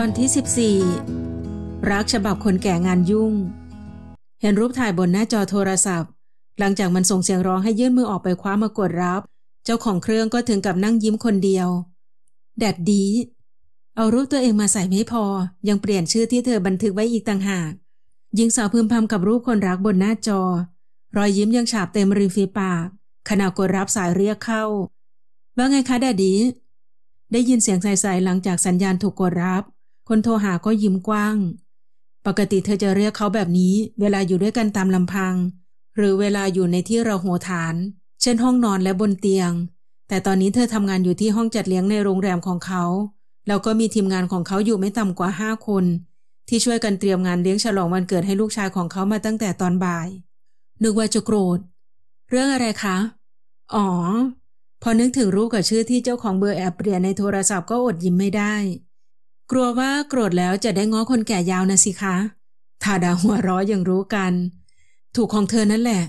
ตอนที่ 14 รักฉบับคนแก่งานยุ่ง เห็นรูปถ่ายบนหน้าจอโทรศัพท์ หลังจากมันส่งเสียงร้องให้ยื่นมือออกไปคว้ามากดรับ เจ้าของเครื่องก็ถึงกับนั่งยิ้มคนเดียว แดดดี เอารูปตัวเองมาใส่ไม่พอยังเปลี่ยนชื่อที่เธอบันทึกไว้อีกต่างหากหญิงสาวพึมพำกับรูปคนรักบนหน้าจอ รอยยิ้มยังฉาบเต็มริมฝีปากขณะกดรับสายเรียกเข้า ว่าไงคะแดดดี ได้ยินเสียงใสๆหลังจากสัญญาณถูกกดรับคนโทรหาก็ยิ้มกว้าง ปกติเธอจะเรียกเขาแบบนี้ เวลาอยู่ด้วยกันตามลำพัง หรือเวลาอยู่ในที่ระโหฐาน เช่นห้องนอนและบนเตียง แต่ตอนนี้เธอทำงานอยู่ที่ห้องจัดเลี้ยงในโรงแรมของเขา แล้วก็มีทีมงานของเขาอยู่ไม่ต่ำกว่าห้าคน ที่ช่วยกันเตรียมงานเลี้ยงฉลองวันเกิดให้ลูกชายของเขามาตั้งแต่ตอนบ่าย นึกว่าจะโกรธ เรื่องอะไรคะ อ๋อ พอนึกถึงรู้กับชื่อที่เจ้าของเบอร์แอบเปลี่ยนในโทรศัพท์ก็อดยิ้มไม่ได้กลัวว่าโกรธแล้วจะได้ง้อคนแก่ยาวนะสิคะทาดาหัวร้อยอย่างรู้กัน ถูกของเธอนั่นแหละ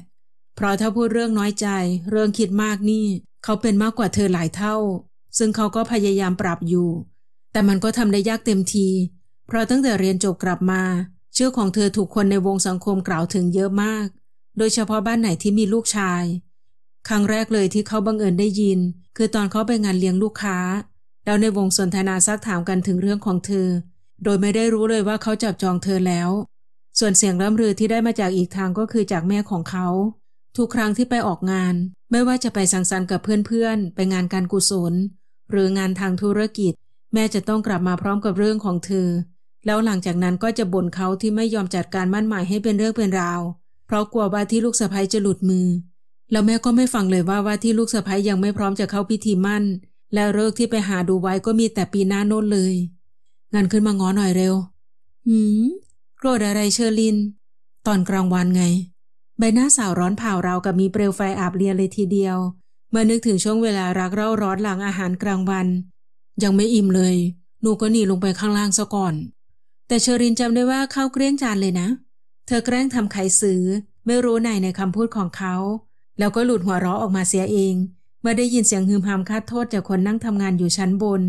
เพราะถ้าพูดเรื่องน้อยใจ เรื่องคิดมากนี่ เขาเป็นมากกว่าเธอหลายเท่า ซึ่งเขาก็พยายามปรับอยู่ แต่มันก็ทำได้ยากเต็มที เพราะตั้งแต่เรียนจบกลับมาชื่อของเธอถูกคนในวงสังคมกล่าวถึงเยอะมาก โดยเฉพาะบ้านไหนที่มีลูกชาย ครั้งแรกเลยที่เขาบังเอิญได้ยิน คือตอนเขาไปงานเลี้ยงลูกค้าแล้วในวงสนทนาซักถามกันถึงเรื่องของเธอ โดยไม่ได้รู้เลยว่าเขาจับจองเธอแล้ว ส่วนเสียงร่ำรือที่ได้มาจากอีกทางก็คือจากแม่ของเขา ทุกครั้งที่ไปออกงาน ไม่ว่าจะไปสังสรรค์กับเพื่อนๆ ไปงานการกุศล หรืองานทางธุรกิจ แม่จะต้องกลับมาพร้อมกับเรื่องของเธอ แล้วหลังจากนั้นก็จะบ่นเขาที่ไม่ยอมจัดการมั่นหมายให้เป็นเรื่องเป็นราว เพราะกลัวว่าที่ลูกสะใภ้จะหลุดมือ แล้วแม่ก็ไม่ฟังเลยว่าว่าที่ลูกสะใภ้ยังไม่พร้อมจะเข้าพิธีมั่นและเลิกที่ไปหาดูไว้ก็มีแต่ปีหน้าโน้นเลย งั้นขึ้นมาง้อหน่อยเร็วหืมโกรธอะไรเชอริน ตอนกลางวันไง ใบหน้าสาวร้อนเผาเรากับมีเปลวไฟอาบเรียเลยทีเดียว เมื่อนึกถึงช่วงเวลารักเร่าร้อนหลังอาหารกลางวัน ยังไม่อิ่มเลย หนูก็หนีลงไปข้างล่างซะก่อน แต่เชอรินจำได้ว่าข้าวเกลี้ยงจานเลยนะ เธอแกล้งทำไขสือไม่รู้ไหนในคำพูดของเขาแล้วก็หลุดหัวเราะออกมาเสียเองมื่อได้ยินเสียงหืมหามคาดโทษจากคนนั่งทำงานอยู่ชั้นบน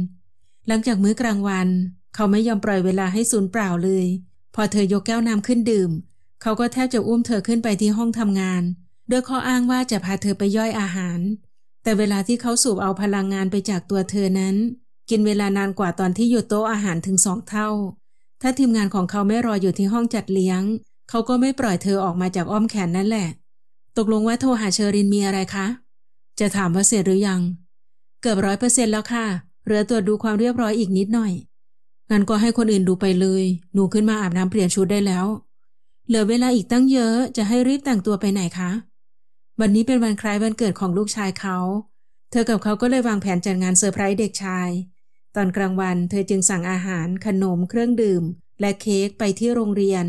หลังจากมื้อกลางวัน เขาไม่ยอมปล่อยเวลาให้สูญเปล่าเลย พอเธอยกแก้วน้ำขึ้นดื่ม เขาก็แทบจะอุ้มเธอขึ้นไปที่ห้องทำงาน ด้วยข้ออ้างว่าจะพาเธอไปย่อยอาหาร แต่เวลาที่เขาสูบเอาพลังงานไปจากตัวเธอนั้น กินเวลานานกว่าตอนที่อยู่โต๊ะอาหารถึงสองเท่า ถ้าทีมงานของเขาไม่รออยู่ที่ห้องจัดเลี้ยง เขาก็ไม่ปล่อยเธอออกมาจากอ้อมแขนนั่นแหละ ตกลงว่าโทรหาเชอรินมีอะไรคะจะถามว่าเสร็จหรือยัง เกือบร้อยเปอร์เซ็นต์แล้วค่ะ เหลือตรวจดูความเรียบร้อยอีกนิดหน่อย งั้นก็ให้คนอื่นดูไปเลย หนูขึ้นมาอาบน้ำเปลี่ยนชุดได้แล้ว เหลือเวลาอีกตั้งเยอะ จะให้รีบแต่งตัวไปไหนคะ วันนี้เป็นวันคล้ายวันเกิดของลูกชายเขา เธอกับเขาก็เลยวางแผนจัดงานเซอร์ไพรส์เด็กชาย ตอนกลางวันเธอจึงสั่งอาหาร ขนม เครื่องดื่ม และเค้กไปที่โรงเรียน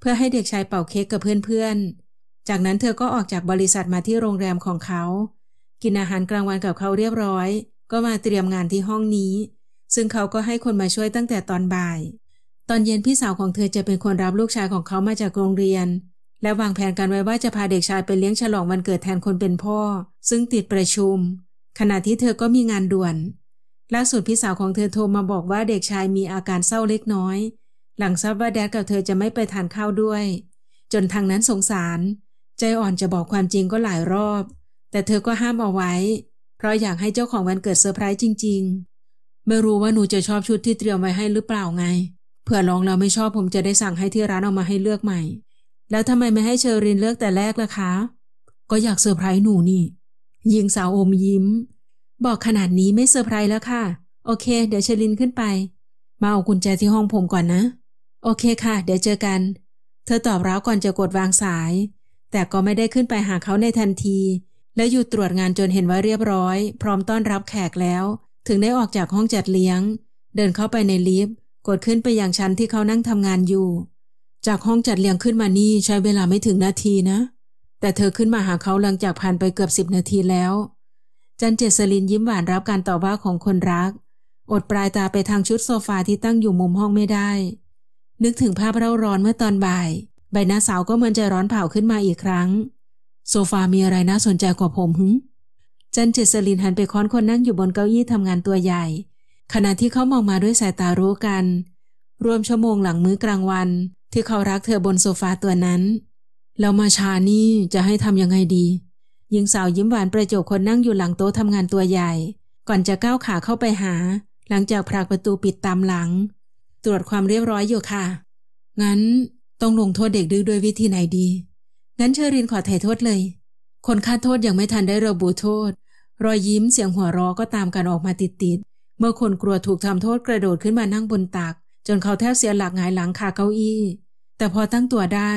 เพื่อให้เด็กชายเป่าเค้กกับเพื่อนๆ จากนั้นเธอก็ออกจากบริษัทมาที่โรงแรมของเขากินอาหารกลางวันกับเขาเรียบร้อย ก็มาเตรียมงานที่ห้องนี้ ซึ่งเขาก็ให้คนมาช่วยตั้งแต่ตอนบ่าย ตอนเย็นพี่สาวของเธอจะเป็นคนรับลูกชายของเขามาจากโรงเรียน และวางแผนกันไว้ว่าจะพาเด็กชายไปเลี้ยงฉลองวันเกิดแทนคนเป็นพ่อซึ่งติดประชุม ขณะที่เธอก็มีงานด่วนล่าสุดพี่สาวของเธอโทรมาบอกว่าเด็กชายมีอาการเศร้าเล็กน้อย หลังทราบว่าแดดกับเธอจะไม่ไปทานข้าวด้วย จนทางนั้นสงสาร ใจอ่อนจะบอกความจริงก็หลายรอบแต่เธอก็ห้ามเอาไว้ เพราะอยากให้เจ้าของวันเกิดเซอร์ไพรส์จริง ๆ ไม่รู้ว่าหนูจะชอบชุดที่เตรียมไว้ให้หรือเปล่าไง เผื่อลองแล้วไม่ชอบผมจะได้สั่งให้ที่ร้านเอามาให้เลือกใหม่ แล้วทำไมไม่ให้เชอรินเลือกแต่แรกล่ะคะ ก็อยากเซอร์ไพรส์หนูนี่ ยิงสาวอมยิ้ม บอกขนาดนี้ไม่เซอร์ไพรส์แล้วค่ะ โอเค เดี๋ยวเชรินขึ้นไป มาเอากุญแจที่ห้องผมก่อนนะ โอเคค่ะ เดี๋ยวเจอกัน เธอตอบร้าก่อนจะกดวางสาย แต่ก็ไม่ได้ขึ้นไปหาเขาในทันทีและหยุดตรวจงานจนเห็นว่าเรียบร้อย พร้อมต้อนรับแขกแล้ว ถึงได้ออกจากห้องจัดเลี้ยง เดินเข้าไปในลิฟต์กดขึ้นไปยังชั้นที่เขานั่งทำงานอยู่ จากห้องจัดเลี้ยงขึ้นมานี่ใช้เวลาไม่ถึงนาทีนะ แต่เธอขึ้นมาหาเขาหลังจากผ่านไปเกือบสิบนาทีแล้ว จันเจษลินยิ้มหวานรับการตอบว่าของคนรัก อดปลายตาไปทางชุดโซฟาที่ตั้งอยู่มุมห้องไม่ได้นึกถึงภาพเร่าร้อนเมื่อตอนบ่าย ใบหน้าสาวก็เหมือนจะร้อนเผาขึ้นมาอีกครั้งโซฟามีอะไรน่าสนใจกว่าผมหึจันเจษลินหันไปค้อนคนนั่งอยู่บนเก้าอี้ทำงานตัวใหญ่ ขณะที่เขามองมาด้วยสายตารู้กัน รวมชั่วโมงหลังมื้อกลางวันที่เขารักเธอบนโซฟาตัวนั้นแล้วมาชานี่จะให้ทำยังไงดีหญิงสาวยิ้มหวานประจบคนนั่งอยู่หลังโต๊ะทำงานตัวใหญ่ ก่อนจะก้าวขาเข้าไปหา หลังจากผลักประตูปิดตามหลัง ตรวจความเรียบร้อยอยู่ค่ะ งั้นต้องลงโทษเด็กดื้อด้วยวิธีไหนดีงั้นเชอรินขอไถ่โทษเลย คนฆ่าโทษยังไม่ทันได้ระบุโทษ รอยยิ้มเสียงหัวเราะก็ตามกันออกมาติดๆ เมื่อคนกลัวถูกทำโทษกระโดดขึ้นมานั่งบนตัก จนเขาแทบเสียหลักหงายหลังคาเก้าอี้ แต่พอตั้งตัวได้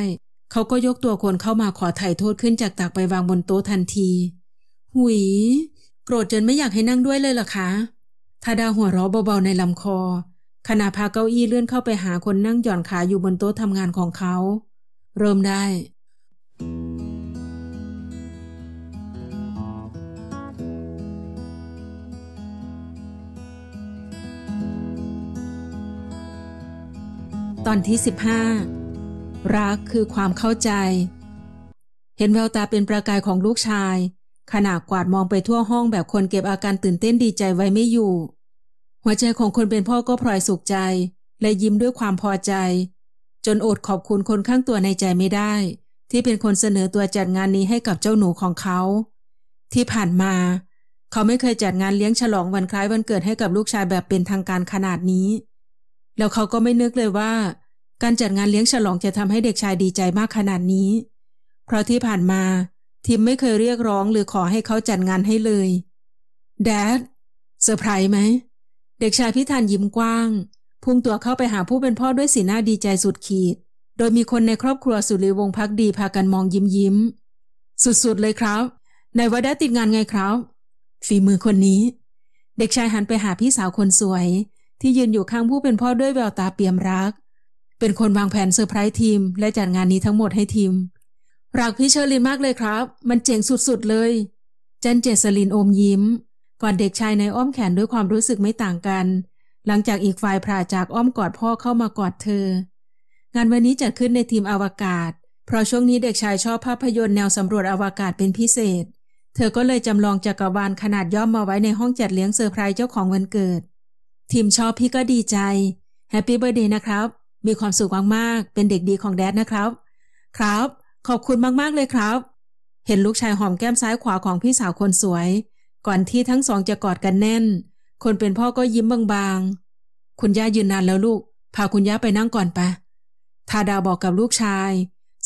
เขาก็ยกตัวคนเข้ามาขอไถ่โทษขึ้นจากตักไปวางบนโต๊ะทันที หุยโกรธจนไม่อยากให้นั่งด้วยเลยเหรอคะทาดาหัวเราะเบาๆในลำคอ ขณะพาเก้าอี้เลื่อนเข้าไปหาคนนั่งหย่อนขาอยู่บนโต๊ะทำงานของเขา เริ่มได้ตอนที่ 15 รักคือความเข้าใจ เห็นแววตาเป็นประกายของลูกชายขณะกวาดมองไปทั่วห้องแบบคนเก็บอาการตื่นเต้นดีใจไว้ไม่อยู่ หัวใจของคนเป็นพ่อก็พลอยสุขใจและยิ้มด้วยความพอใจ จนอดขอบคุณคนข้างตัวในใจไม่ได้ที่เป็นคนเสนอตัวจัดงานนี้ให้กับเจ้าหนูของเขา ที่ผ่านมา เขาไม่เคยจัดงานเลี้ยงฉลองวันคล้ายวันเกิดให้กับลูกชายแบบเป็นทางการขนาดนี้ แล้วเขาก็ไม่นึกเลยว่า การจัดงานเลี้ยงฉลองจะทำให้เด็กชายดีใจมากขนาดนี้ เพราะที่ผ่านมาทิมไม่เคยเรียกร้องหรือขอให้เขาจัดงานให้เลยแดดเซอร์ไพรส์ไหมเด็กชายพิธานยิ้มกว้างพุ่งตัวเข้าไปหาผู้เป็นพ่อด้วยสีหน้าดีใจสุดขีดโดยมีคนในครอบครัวสุริวงศ์พักดี พากันมองยิ้มยิ้ม สุดๆเลยครับนายวัดได้ติดงานไงครับ ฝีมือคนนี้ เด็กชายหันไปหาพี่สาวคนสวย ที่ยืนอยู่ข้างผู้เป็นพ่อด้วยแววตาเปี่ยมรัก เป็นคนวางแผนเซอร์ไพรส์ทีม และจัดงานนี้ทั้งหมดให้ทีม รักพี่เชอรลินมากเลยครับ มันเจ๋งสุดๆเลยจันเจสลินอมยิ้ม ก่อนเด็กชายในอ้อมแขนด้วยความรู้สึกไม่ต่างกัน หลังจากอีกฝ่ายพราจากอ้อมกอดพ่อเข้ามากอดเธองานวันนี้จัดขึ้นในทีมอวกาศ เพราะช่วงนี้เด็กชายชอบภาพยนตร์แนวสำรวจอวกาศเป็นพิเศษ เธอก็เลยจำลองจักรวาลขนาดย่อมมาไว้ในห้องจัดเลี้ยงเซอร์ไพรส์เจ้าของวันเกิด ทีมชอบพี่ก็ดีใจแฮปปี้เบอร์เดย์นะครับ มีความสุขมาก ๆ เป็นเด็กดีของแดดนะครับ ครับ ขอบคุณมากๆเลยครับ เห็นลูกชายหอมแก้มซ้ายขวาของพี่สาวคนสวย ก่อนที่ทั้งสองจะกอดกันแน่น คนเป็นพ่อก็ยิ้มบาง ๆ คุณย่ายืนนานแล้วลูก พาคุณย่าไปนั่งก่อนไปทาดาบอกกับลูกชาย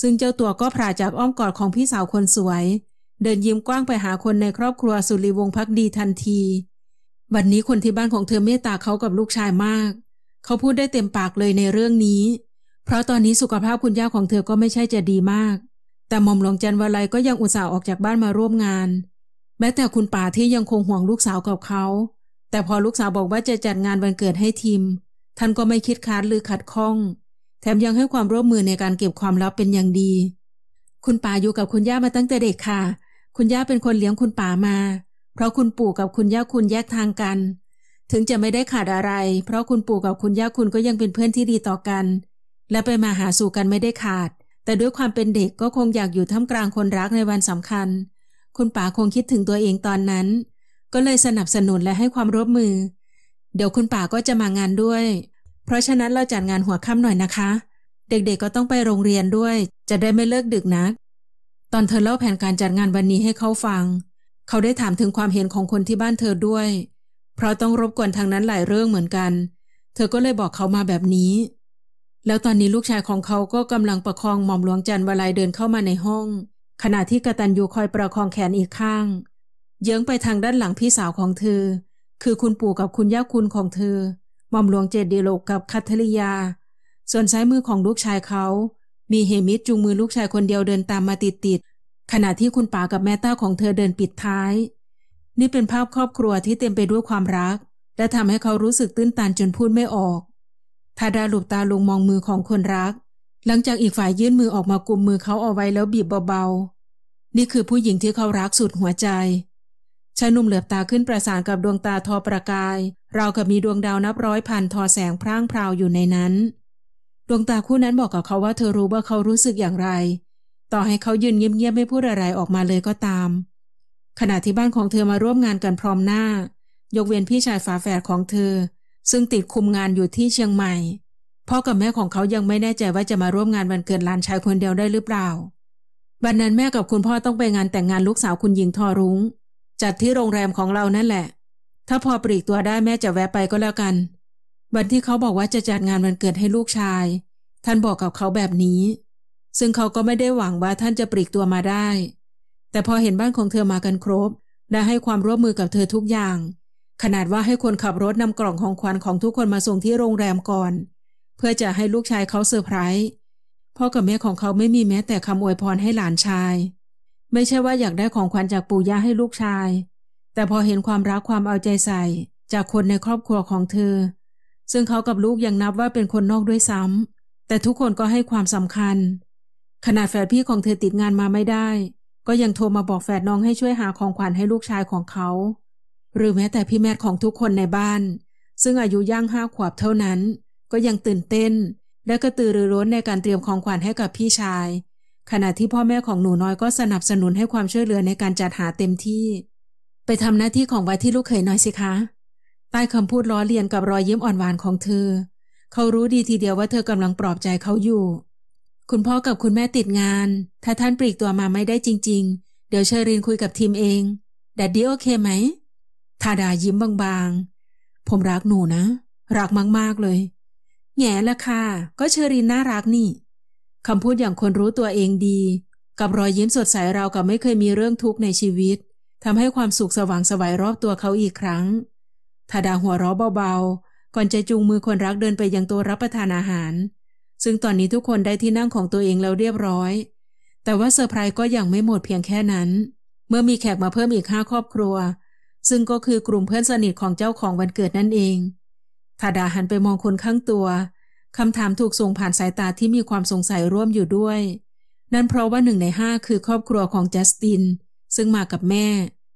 ซึ่งเจ้าตัวก็ผ่าจาก อ้อมกอดของพี่สาวคนสวย เดินยิ้มกว้างไปหาคนในครอบครัวสุริวงศ์พักดีทันที วันนี้คนที่บ้านของเธอเมตตาเขากับลูกชายมาก เขาพูดได้เต็มปากเลยในเรื่องนี้ เพราะตอนนี้สุขภาพคุณย่าของเธอก็ไม่ใช่จะดีมาก แต่หม่อมหลวงจันวลัยก็ยังอุตส่าห์ออกจากบ้านมาร่วมงาน แม้แต่คุณป่าที่ยังคงห่วงลูกสาวกับเขา แต่พอลูกสาวบอกว่าจะจัดงานวันเกิดให้ทิม ท่านก็ไม่คิดค้านหรือขัดข้องแถมยังให้ความร่วมมือในการเก็บความลับเป็นอย่างดี คุณป่าอยู่กับคุณย่ามาตั้งแต่เด็กค่ะ คุณย่าเป็นคนเลี้ยงคุณป่ามา เพราะคุณปู่กับคุณย่าคุณแยกทางกัน ถึงจะไม่ได้ขาดอะไร เพราะคุณปู่กับคุณย่าคุณก็ยังเป็นเพื่อนที่ดีต่อกัน และไปมาหาสู่กันไม่ได้ขาด แต่ด้วยความเป็นเด็กก็คงอยากอยู่ท่ามกลางคนรักในวันสำคัญ คุณป่าคงคิดถึงตัวเองตอนนั้น ก็เลยสนับสนุนและให้ความร่วมมือ เดี๋ยวคุณป่าก็จะมางานด้วยเพราะฉะนั้นเราจัดงานหัวค่ำหน่อยนะคะ เด็กๆก็ต้องไปโรงเรียนด้วย จะได้ไม่เลิกดึกนัก ตอนเธอเล่าแผนการจัดงานวันนี้ให้เขาฟัง เขาได้ถามถึงความเห็นของคนที่บ้านเธอด้วย เพราะต้องรบกวนทางนั้นหลายเรื่องเหมือนกัน เธอก็เลยบอกเขามาแบบนี้ แล้วตอนนี้ลูกชายของเขาก็กำลังประคองหม่อมหลวงจันวลัยเดินเข้ามาในห้อง ขณะที่กระตันยูคอยประคองแขนอีกข้าง เยื้องไปทางด้านหลังพี่สาวของเธอ คือคุณปู่กับคุณย่าคุณของเธอหม่อมหลวงเจดีโลกกับคัทริยา ส่วนซ้ายมือของลูก ชายเขา มีเฮมิดจูงมือลูกชายคนเดียวเดินตามมาติดติดขณะที่คุณป๋ากับแม่ต้าของเธอเดินปิดท้าย นี่เป็นภาพครอบครัวที่เต็มไปด้วยความรัก และทำให้เขารู้สึกตื้นตันจนพูดไม่ออก ทาดาหลบตาลงมองมือของคนรัก หลังจากอีกฝ่ายยื่นมือออกมากุมมือเขาเอาไว้แล้วบีบเบาๆ นี่คือผู้หญิงที่เขารักสุดหัวใจชายหนุ่มเหลือบตาขึ้นประสานกับดวงตาทอประกาย เรากับมีดวงดาวนับร้อยพันทอแสงพร่างพราว อยู่ในนั้น ดวงตาคู่นั้นบอกกับเขาว่าเธอรู้ว่าเขารู้สึกอย่างไร ต่อให้เขายืนเงียบๆไม่พูดอะไรออกมาเลยก็ตาม ขณะที่บ้านของเธอมาร่วมงานกันพร้อมหน้า ยกเว้นพี่ชายฝาแฝดของเธอ ซึ่งติดคุมงานอยู่ที่เชียงใหม่ พ่อกับแม่ของเขายังไม่แน่ใจว่าจะมาร่วมงานวันเกิดหลานชายคนเดียวได้หรือเปล่าวันนั้นแม่กับคุณพ่อต้องไปงานแต่งงานลูกสาวคุณหญิงทอรุง้งจัดที่โรงแรมของเรานั่นแหละ ถ้าพอปลีกตัวได้แม่จะแวะไปก็แล้วกัน วันที่เขาบอกว่าจะจัดงานวันเกิดให้ลูกชาย ท่านบอกกับเขาแบบนี้ ซึ่งเขาก็ไม่ได้หวังว่าท่านจะปลีกตัวมาได้ แต่พอเห็นบ้านของเธอมากันครบ ได้ให้ความร่วมมือกับเธอทุกอย่าง ขนาดว่าให้คนขับรถนำกล่องของขวัญของทุกคนมาส่งที่โรงแรมก่อน เพื่อจะให้ลูกชายเขาเซอร์ไพรส์ พ่อกับแม่ของเขาไม่มีแม้แต่คำอวยพรให้หลานชายไม่ใช่ว่าอยากได้ของขวัญจากปู่ย่าให้ลูกชาย แต่พอเห็นความรักความเอาใจใส่ จากคนในครอบครัวของเธอ ซึ่งเขากับลูกยังนับว่าเป็นคนนอกด้วยซ้ำแต่ทุกคนก็ให้ความสำคัญ ขนาดแฝดพี่ของเธอติดงานมาไม่ได้ ก็ยังโทรมาบอกแฝดน้องให้ช่วยหาของขวัญให้ลูกชายของเขา หรือแม้แต่พี่แม่ของทุกคนในบ้าน ซึ่งอายุย่างห้าขวบเท่านั้น ก็ยังตื่นเต้น และกระตือรือร้นในการเตรียมของขวัญให้กับพี่ชายขณะที่พ่อแม่ของหนูน้อยก็สนับสนุนให้ความช่วยเหลือในการจัดหาเต็มที่ ไปทำหน้าที่ของไว้ที่ลูกเขยน้อยสิคะ ใต้คำพูดล้อเลียนกับรอยยิ้มอ่อนหวานของเธอ เขารู้ดีทีเดียวว่าเธอกำลังปลอบใจเขาอยู่ คุณพ่อกับคุณแม่ติดงาน ถ้าท่านปลีกตัวมาไม่ได้จริง ๆ เดี๋ยวเชอรินคุยกับทีมเองดดดดี้โอเคไหมทาดายิ้มบางๆ ผมรักหนูนะ รักมากๆเลยแง่ละค่ะก็เชอรินน่ารักนี่คำพูดอย่างคนรู้ตัวเองดี กับรอยยิ้มสดใสเรากับไม่เคยมีเรื่องทุกข์ในชีวิตทำให้ความสุขสว่างสวัยรอบตัวเขาอีกครั้งทาดาหัวเราะเบาๆ ก่อนจะจูงมือคนรักเดินไปยังตัวรับประทานอาหาร ซึ่งตอนนี้ทุกคนได้ที่นั่งของตัวเองแล้วเรียบร้อย แต่ว่าเซอร์ไพรส์ก็ยังไม่หมดเพียงแค่นั้น เมื่อมีแขกมาเพิ่มอีกห้าครอบครัว ซึ่งก็คือกลุ่มเพื่อนสนิทของเจ้าของวันเกิดนั่นเองทาดาหันไปมองคนข้างตัวคำถามถูกส่งผ่านสายตาที่มีความสงสัยร่วมอยู่ด้วย นั่นเพราะว่าหนึ่งในห้าคือครอบครัวของจัสติน ซึ่งมากับแม่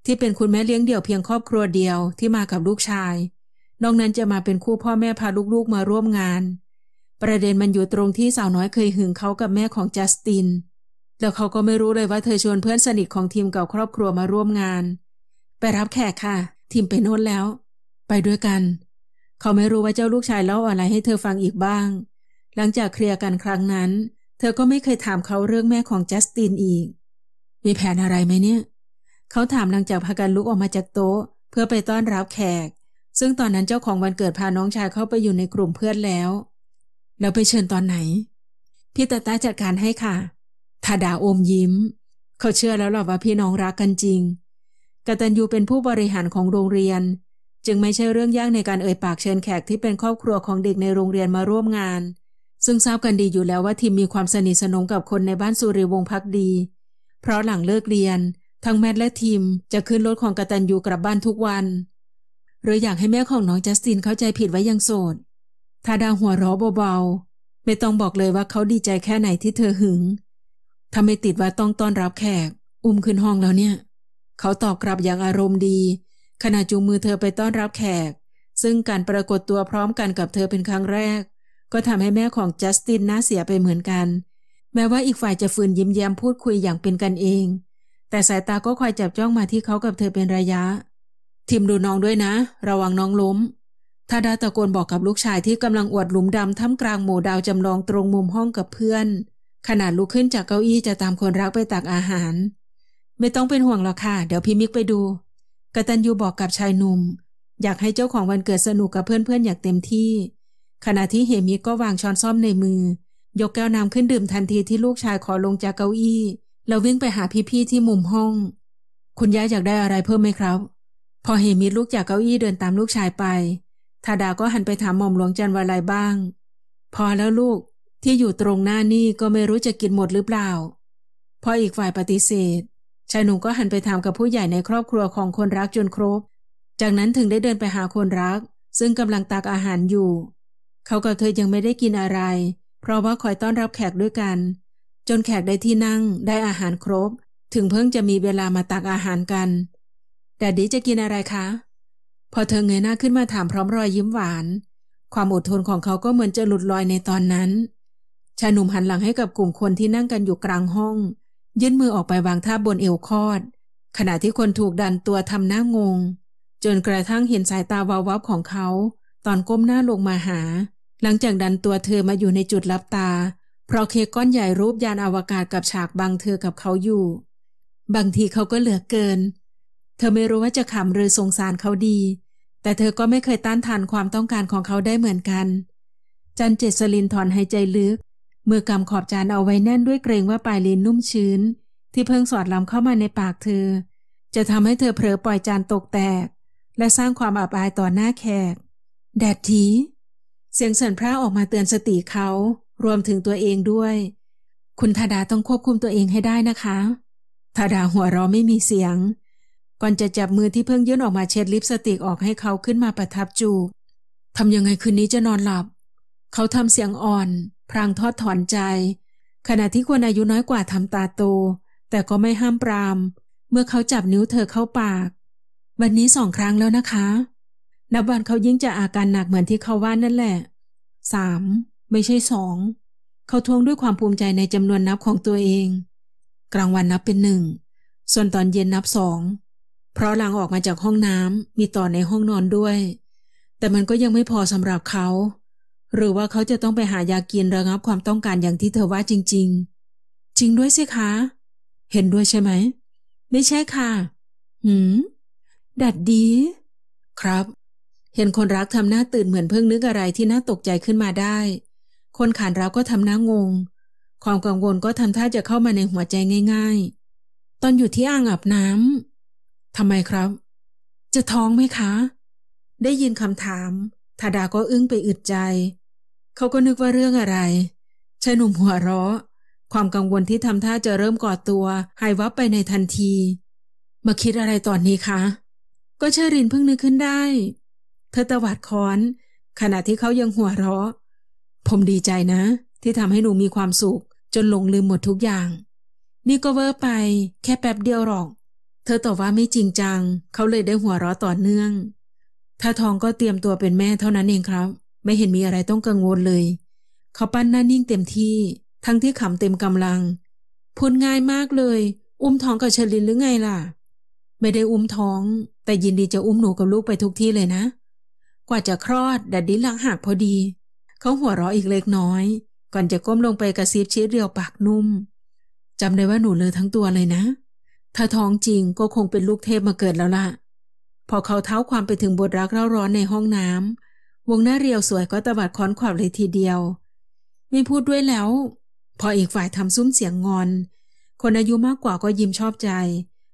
ที่เป็นคุณแม่เลี้ยงเดี่ยวเพียงครอบครัวเดียวที่มากับลูกชาย นอกนั้นจะมาเป็นคู่พ่อแม่พาลูกๆมาร่วมงาน ประเด็นมันอยู่ตรงที่สาวน้อยเคยหึงเขากับแม่ของจัสตินแล้วเขาก็ไม่รู้เลยว่าเธอชวนเพื่อนสนิทของทีมเก่าครอบครัวมาร่วมงาน ไปรับแขกค่ะ ทีมไปโน่นแล้ว ไปด้วยกันเขาไม่รู้ว่าเจ้าลูกชายเล่าอะไรให้เธอฟังอีกบ้าง หลังจากเคลียร์กันครั้งนั้น เธอก็ไม่เคยถามเขาเรื่องแม่ของจัสตินอีก มีแผนอะไรไหมเนี่ย เขาถามหลังจากพากันลุกออกมาจากโต๊ะเพื่อไปต้อนรับแขก ซึ่งตอนนั้นเจ้าของวันเกิดพาน้องชายเข้าไปอยู่ในกลุ่มเพื่อนแล้ว แล้วไปเชิญตอนไหน พี่ตาตาจัดการให้ค่ะทาดาอมยิ้ม เขาเชื่อแล้วหรอว่าพี่น้องรักกันจริงกตัญญูเป็นผู้บริหารของโรงเรียนจึงไม่ใช่เรื่องยากในการเอ่ยปากเชิญแขกที่เป็นครอบครัวของเด็กในโรงเรียนมาร่วมงาน ซึ่งทราบกันดีอยู่แล้วว่าทีมมีความสนิทสนมกับคนในบ้านสุริวงศ์พักดี เพราะหลังเลิกเรียน ทั้งแมทและทีมจะขึ้นรถของกตันยูกลับบ้านทุกวัน หรืออยากให้แม่ของน้องจัสตินเข้าใจผิดไว้ยังโสดทาดาหัวเราะเบาๆไม่ต้องบอกเลยว่าเขาดีใจแค่ไหนที่เธอหึงถ้าไม่ติดว่าต้องต้อนรับแขก อุ้มขึ้นห้องแล้วเนี่ย เขาตอบกลับอย่างอารมณ์ดีขณะจูงมือเธอไปต้อนรับแขก ซึ่งการปรากฏตัวพร้อมกันกับเธอเป็นครั้งแรก ก็ทำให้แม่ของจัสตินน่าเสียไปเหมือนกัน แม้ว่าอีกฝ่ายจะฝืนยิ้มแย้มพูดคุยอย่างเป็นกันเอง แต่สายตาก็คอยจับจ้องมาที่เขากับเธอเป็นระยะ ทิมดูน้องด้วยนะ ระวังน้องล้มทาดาตะโกนบอกกับลูกชายที่กำลังอวดหลุมดำท่ามกลางหมู่ดาวจำลองตรงมุมห้องกับเพื่อนขนาดลุกขึ้นจากเก้าอี้จะตามคนรักไปตักอาหาร ไม่ต้องเป็นห่วงหรอกค่ะเดี๋ยวพี่มิกไปดูกตันยูบอกกับชายหนุ่ม อยากให้เจ้าของวันเกิดสนุกกับเพื่อนๆอย่างเต็มที่ ขณะที่เฮมิก็วางช้อนซ่อมในมือ ยกแก้วน้ำขึ้นดื่มทันทีที่ลูกชายขอลงจากเก้าอี้แล้ววิ่งไปหาพี่ๆที่มุมห้อง คุณย่าอยากได้อะไรเพิ่มไหมครับ พอเฮมิลุกจากเก้าอี้เดินตามลูกชายไปทาดาก็หันไปถามหม่อมหลวงจันวลัยบ้างพอแล้วลูกที่อยู่ตรงหน้านี่ก็ไม่รู้จะกินหมดหรือเปล่าพออีกฝ่ายปฏิเสธชายหนุ่มก็หันไปถามกับผู้ใหญ่ในครอบครัวของคนรักจนครบ จากนั้นถึงได้เดินไปหาคนรัก ซึ่งกำลังตักอาหารอยู่ เขากับเธอยังไม่ได้กินอะไร เพราะว่าคอยต้อนรับแขกด้วยกัน จนแขกได้ที่นั่งได้อาหารครบ ถึงเพิ่งจะมีเวลามาตักอาหารกันแดดดีจะกินอะไรคะ พอเธอเงยหน้าขึ้นมาถามพร้อมรอยยิ้มหวาน ความอดทนของเขาก็เหมือนจะหลุดลอยในตอนนั้นชายหนุ่มหันหลังให้กับกลุ่มคนที่นั่งกันอยู่กลางห้องยื่นมือออกไปวางท่าบนเอวคอด ขณะที่คนถูกดันตัวทำหน้างง จนกระทั่งเห็นสายตาวาววับของเขา ตอนก้มหน้าลงมาหา หลังจากดันตัวเธอมาอยู่ในจุดลับตา เพราะเคก้อนใหญ่รูปยานอาวกาศกับฉากบังเธอกับเขาอยู่ บางทีเขาก็เหลือเกิน เธอไม่รู้ว่าจะขำหรือสงสารเขาดี แต่เธอก็ไม่เคยต้านทานความต้องการของเขาได้เหมือนกัน จันเจษลินถอนหายใจลึกมือกำขอบจานเอาไว้แน่นด้วยเกรงว่าปลายลิ้นนุ่มชื้น ที่เพิ่งสอดล้ำเข้ามาในปากเธอจะทำให้เธอเผลอปล่อยจานตกแตก และสร้างความอับอายต่อหน้าแขก แดดที เสียงสันพระออกมาเตือนสติเขา รวมถึงตัวเองด้วย คุณธาดาต้องควบคุมตัวเองให้ได้นะคะธาดาหัวเราะไม่มีเสียง ก่อนจะจับมือที่เพิ่งยื่นออกมาเช็ดลิปสติกออกให้เขาขึ้นมาประทับจูบทำยังไงคืนนี้จะนอนหลับ เขาทำเสียงอ่อนพรางทอดถอนใจ ขณะที่คนอายุน้อยกว่าทำตาโต แต่ก็ไม่ห้ามปราม เมื่อเขาจับนิ้วเธอเข้าปาก วันนี้สองครั้งแล้วนะคะ นับวันเขายิ่งจะอาการหนักเหมือนที่เขาว่านั่นแหละสามไม่ใช่สองเขาทวงด้วยความภูมิใจในจำนวนนับของตัวเอง กลางวันนับเป็นหนึ่งส่วนตอนเย็นนับสองเพราะหลังออกมาจากห้องน้ำมีต่อในห้องนอนด้วย แต่มันก็ยังไม่พอสำหรับเขาหรือว่าเขาจะต้องไปหายากินระงับความต้องการอย่างที่เธอว่าจริง ๆ จริงด้วยสิคะเห็นด้วยใช่ไหม ไม่ใช่ค่ะหืมดัดดี ครับ เห็นคนรักทำหน้าตื่นเหมือนเพิ่งนึกอะไรที่น่าตกใจขึ้นมาได้ คนขานเราก็ทำหน้างง ความกังวลก็ทำท่าจะเข้ามาในหัวใจง่าย ๆ ตอนอยู่ที่อ่างอาบน้ำทำไมครับ จะท้องไหมคะ ได้ยินคำถามทาดาก็อึ้งไปอึดใจเขาก็นึกว่าเรื่องอะไรชายหนุ่มหัวเราะ ความกังวลที่ทำท่าจะเริ่มก่อตัวหายวับไปในทันที มาคิดอะไรตอนนี้คะ ก็เชอรินเพิ่งนึกขึ้นได้ เธอตวาดค้อนขณะที่เขายังหัวเราะ ผมดีใจนะ ที่ทำให้หนูมีความสุข จนหลงลืมหมดทุกอย่าง นี่ก็เวอร์ไป แค่แป๊บเดียวหรอก เธอตอบว่าไม่จริงจัง เขาเลยได้หัวเราะต่อเนื่อง ถ้าทองก็เตรียมตัวเป็นแม่เท่านั้นเองครับไม่เห็นมีอะไรต้อง กังวลเลย เขาปั้นหน้านิ่งเต็มที่ ทั้งที่ขำเต็มกำลังพูดง่ายมากเลย อุ้มท้องกับเชลินหรือไงล่ะไม่ได้อุ้มท้อง แต่ยินดีจะอุ้มหนูกับลูกไปทุกที่เลยนะ กว่าจะคลอดดัดดิ้นหลังหักพอดีเขาหัวเราะอีกเล็กน้อย ก่อนจะก้มลงไปกระซิบชี้เรียวปากนุ่มจำได้ว่าหนูเลอทั้งตัวเลยนะ ถ้าท้องจริงก็คงเป็นลูกเทพมาเกิดแล้วล่ะพอเขาเท้าความไปถึงบทรักเร่าร้อนในห้องน้ำวงหน้าเรียวสวยก็ตบัดค้อนขวับเลยทีเดียวไม่พูดด้วยแล้ว พออีกฝ่ายทำซุ้มเสียงงอน คนอายุมากกว่าก็ยิ้มชอบใจ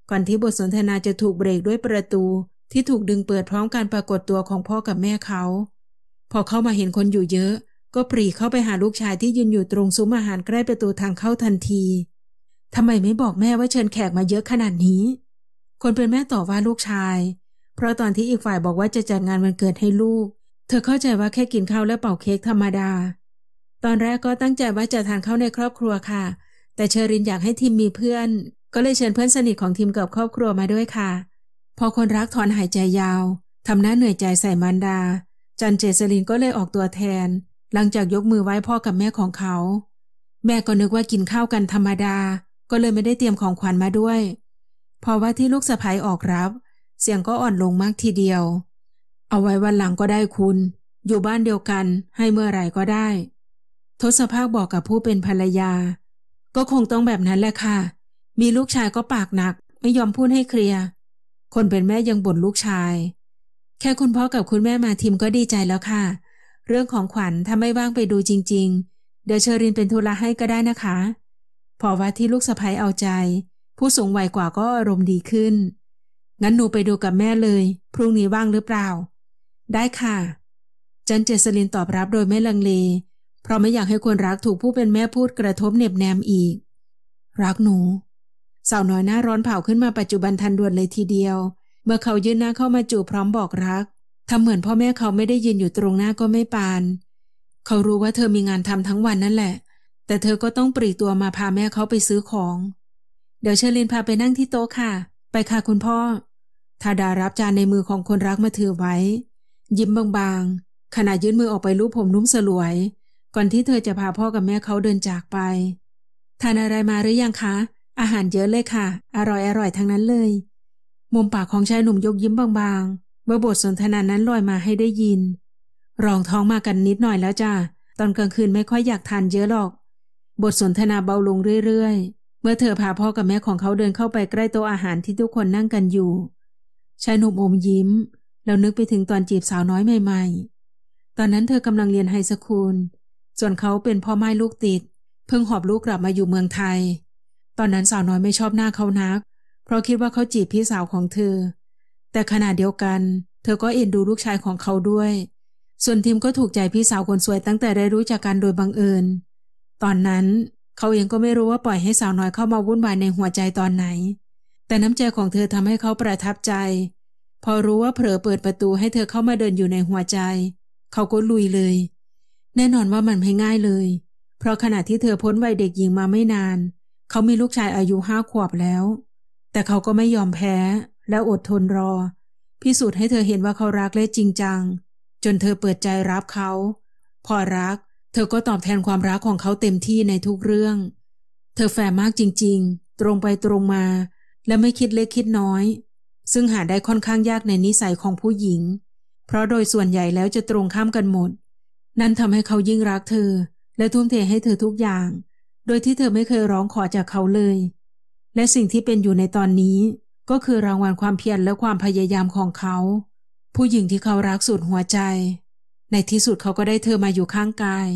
ก่อนที่บทสนทนาจะถูกเบรกด้วยประตูที่ถูกดึงเปิดพร้อมการปรากฏตัวของพ่อกับแม่เขา พอเข้ามาเห็นคนอยู่เยอะ ก็ปรีเข้าไปหาลูกชายที่ยืนอยู่ตรงซุ้มอาหารใกล้ประตูทางเข้าทันที ทำไมไม่บอกแม่ว่าเชิญแขกมาเยอะขนาดนี้ คนเป็นแม่ตอบว่าลูกชาย เพราะตอนที่อีกฝ่ายบอกว่าจะจัดงานวันเกิดให้ลูกเธอเข้าใจว่าแค่กินข้าวและเป่าเค้กธรรมดา ตอนแรกก็ตั้งใจว่าจะทานข้าวในครอบครัวค่ะ แต่เชอรินอยากให้ทีมมีเพื่อน ก็เลยเชิญเพื่อนสนิทของทีมกับครอบครัวมาด้วยค่ะ พอคนรักถอนหายใจยาว ทำหน้าเหนื่อยใจใส่มันดา จันเจสลินก็เลยออกตัวแทน หลังจากยกมือไหว้พ่อกับแม่ของเขา แม่ก็นึกว่ากินข้าวกันธรรมดา ก็เลยไม่ได้เตรียมของขวัญมาด้วยพอว่าที่ลูกสะพ้ายออกรับ เสียงก็อ่อนลงมากทีเดียวเอาไว้วันหลังก็ได้คุณ อยู่บ้านเดียวกัน ให้เมื่อไหร่ก็ได้ ทศภาคบอกกับผู้เป็นภรรยา ก็คงต้องแบบนั้นแหละค่ะ มีลูกชายก็ปากหนัก ไม่ยอมพูดให้เคลียร์คนเป็นแม่ยังบ่นลูกชาย แค่คุณพ่อกับคุณแม่มาทีมก็ดีใจแล้วค่ะ เรื่องของขวัญถ้าไม่ว่างไปดูจริง ๆ เดี๋ยวเชอรินเป็นทุระให้ก็ได้นะคะ พอว่าที่ลูกสะใภ้เอาใจ ผู้สูงวัยกว่าก็อารมณ์ดีขึ้น งั้นหนูไปดูกับแม่เลย พรุ่งนี้ว่างหรือเปล่าได้ค่ะ จันเจสลินตอบรับโดยไม่ลังเล เพราะไม่อยากให้คนรักถูกผู้เป็นแม่พูดกระทบเน็บแนมอีก รักหนูสาวน้อยหน้าร้อนเผาขึ้นมาปัจจุบันทันด่วนเลยทีเดียว เมื่อเขายื่นหน้าเข้ามาจูบพร้อมบอกรัก ทำเหมือนพ่อแม่เขาไม่ได้ยืนอยู่ตรงหน้าก็ไม่ปาน เขารู้ว่าเธอมีงานทำทั้งวันนั่นแหละ แต่เธอก็ต้องปรีตัวมาพาแม่เขาไปซื้อของ เดี๋ยวเชลินพาไปนั่งที่โต๊ะค่ะ ไปค่ะคุณพ่อทาดารับจานในมือของคนรักมาถือไว้ยิ้มบางๆ ขณะยื่นมือออกไปรูปผมนุ่มสลวย ก่อนที่เธอจะพาพ่อกับแม่เขาเดินจากไป ทานอะไรมาหรือยังคะ อาหารเยอะเลยค่ะ อร่อยอร่อยทั้งนั้นเลย มุมปากของชายหนุ่มยกยิ้มบางๆ เมื่อบทสนทนานั้นลอยมาให้ได้ยิน รองท้องมากันนิดหน่อยแล้วจ้าตอนกลางคืนไม่ค่อยอยากทานเยอะหรอก บทสนทนาเบาลงเรื่อยๆ เมื่อเธอพาพ่อกับแม่ของเขาเดินเข้าไปใกล้โต๊ะอาหารที่ทุกคนนั่งกันอยู่ ชายหนุ่มอมยิ้มแล้วนึกไปถึงตอนจีบสาวน้อยใหม่ๆ ตอนนั้นเธอกำลังเรียนไฮสคูล ส่วนเขาเป็นพ่อไม้ลูกติด เพิ่งหอบลูกกลับมาอยู่เมืองไทย ตอนนั้นสาวน้อยไม่ชอบหน้าเขานัก เพราะคิดว่าเขาจีบพี่สาวของเธอ แต่ขณะเดียวกัน เธอก็เอ็นดูลูกชายของเขาด้วย ส่วนทิมก็ถูกใจพี่สาวคนสวยตั้งแต่ได้รู้จักกันโดยบังเอิญ ตอนนั้นเขาเองก็ไม่รู้ว่าปล่อยให้สาวน้อยเข้ามาวุ่นวายในหัวใจตอนไหน แต่น้ำใจของเธอทำให้เขาประทับใจพอรู้ว่าเผลอเปิดประตูให้เธอเข้ามาเดินอยู่ในหัวใจ เขาก็ลุยเลย แน่นอนว่ามันไม่ง่ายเลย เพราะขณะที่เธอพ้นวัยเด็กหญิงมาไม่นาน เขามีลูกชายอายุห้าขวบแล้ว แต่เขาก็ไม่ยอมแพ้ และอดทนรอ พิสูจน์ให้เธอเห็นว่าเขารักและจริงจัง จนเธอเปิดใจรับเขา พอรัก เธอก็ตอบแทนความรักของเขาเต็มที่ในทุกเรื่อง เธอแฝงมากจริงๆ ตรงไปตรงมา และไม่คิดเล็กคิดน้อยซึ่งหาได้ค่อนข้างยากในนิสัยของผู้หญิง เพราะโดยส่วนใหญ่แล้วจะตรงข้ามกันหมด นั่นทำให้เขายิ่งรักเธอ และทุ่มเทให้เธอทุกอย่าง โดยที่เธอไม่เคยร้องขอจากเขาเลย และสิ่งที่เป็นอยู่ในตอนนี้ ก็คือรางวัลความเพียร และความพยายามของเขา ผู้หญิงที่เขารักสุดหัวใจ ในที่สุดเขาก็ได้เธอมาอยู่ข้างกาย